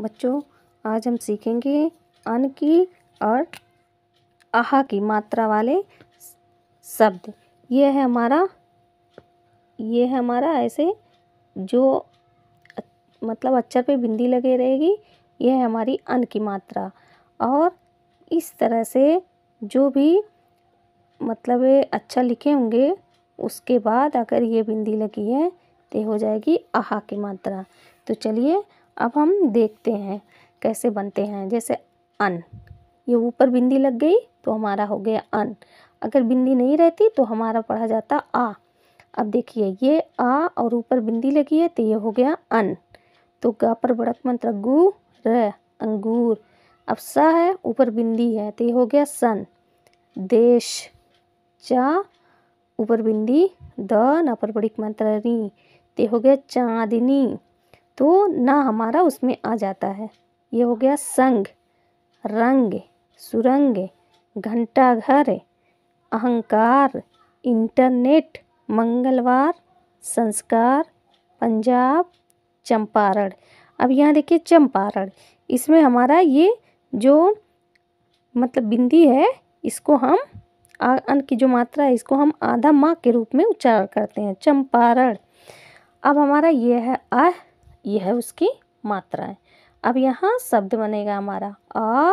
बच्चों आज हम सीखेंगे अन की और आहा की मात्रा वाले शब्द ये है हमारा ये है हमारा ऐसे जो मतलब अक्षर पे बिंदी लगे रहेगी यह है हमारी अन की मात्रा और इस तरह से जो भी मतलब अच्छा लिखे होंगे उसके बाद अगर ये बिंदी लगी है तो हो जाएगी आहा की मात्रा तो चलिए अब हम देखते हैं कैसे बनते हैं जैसे अन ये ऊपर बिंदी लग गई तो हमारा हो गया अन अगर बिंदी नहीं रहती तो हमारा पढ़ा जाता आ अब देखिए ये आ और ऊपर बिंदी लगी है तो ये हो गया अन तो ग पर बड़क मंत्र गु र अंगूर अब सा है ऊपर बिंदी है तो ये हो गया सन देश चा ऊपर बिंदी द नापर बड़ी मंत्र री तो हो गया चांदनी तो ना हमारा उसमें आ जाता है ये हो गया संग रंग सुरंग घंटाघर अहंकार इंटरनेट मंगलवार संस्कार पंजाब चंपारण अब यहाँ देखिए चंपारण इसमें हमारा ये जो मतलब बिंदी है इसको हम अन की जो मात्रा है इसको हम आधा माँ के रूप में उच्चारण करते हैं चंपारण अब हमारा ये है अह यह है उसकी मात्राएं अब यहाँ शब्द बनेगा हमारा अ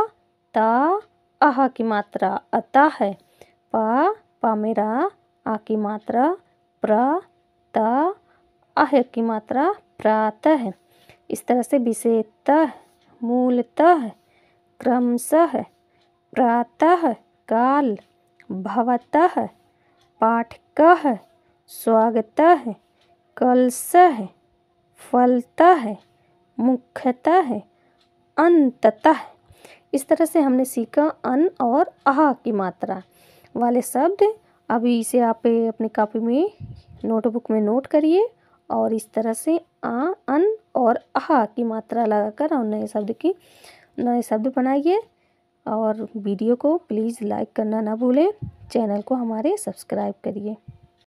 त अह की मात्रा अता है प प मेरा आ की मात्रा प्र त अह की मात्रा प्रात है इस तरह से विशेषत मूलतः क्रमशः प्रातः काल भवतः पाठकः स्वागतः कलशः है मुख्यता है अंततः इस तरह से हमने सीखा अन और आह की मात्रा वाले शब्द अभी इसे आप अपने कॉपी में नोटबुक में नोट करिए और इस तरह से आ अन और आह की मात्रा लगाकर और नए शब्द की नए शब्द बनाइए और वीडियो को प्लीज़ लाइक करना ना भूलें चैनल को हमारे सब्सक्राइब करिए